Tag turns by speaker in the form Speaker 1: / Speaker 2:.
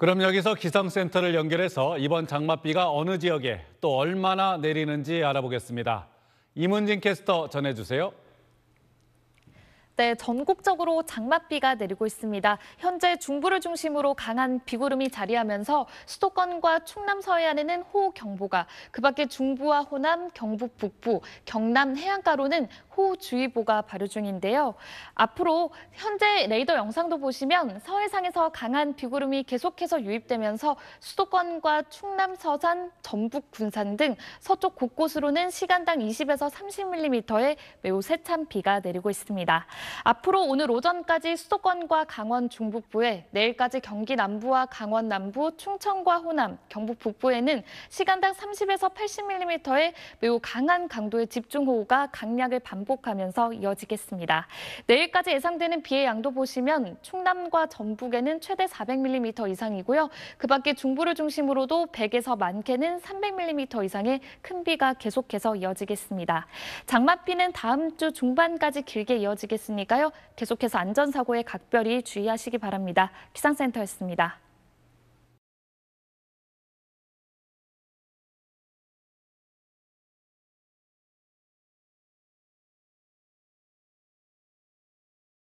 Speaker 1: 그럼 여기서 기상센터를 연결해서 이번 장맛비가 어느 지역에 또 얼마나 내리는지 알아보겠습니다. 이문진 캐스터 전해주세요.
Speaker 2: 때 전국적으로 장맛비가 내리고 있습니다. 현재 중부를 중심으로 강한 비구름이 자리하면서 수도권과 충남 서해안에는 호우경보가, 그 밖에 중부와 호남, 경북 북부, 경남 해안가로는 호우주의보가 발효 중인데요. 앞으로 현재 레이더 영상도 보시면 서해상에서 강한 비구름이 계속해서 유입되면서 수도권과 충남 서산, 전북 군산 등 서쪽 곳곳으로는 시간당 20에서 30mm의 매우 세찬 비가 내리고 있습니다. 앞으로 오늘 오전까지 수도권과 강원 중북부에 내일까지 경기 남부와 강원 남부, 충청과 호남, 경북 북부에는 시간당 30에서 80mm의 매우 강한 강도의 집중호우가 강약을 반복하면서 이어지겠습니다. 내일까지 예상되는 비의 양도 보시면 충남과 전북에는 최대 400mm 이상이고요. 그 밖에 중부를 중심으로도 100에서 많게는 300mm 이상의 큰 비가 계속해서 이어지겠습니다. 장맛비는 다음 주 중반까지 길게 이어지겠습니다. 있으니까요. 계속해서 안전사고에 각별히 주의하시기 바랍니다. 기상센터였습니다.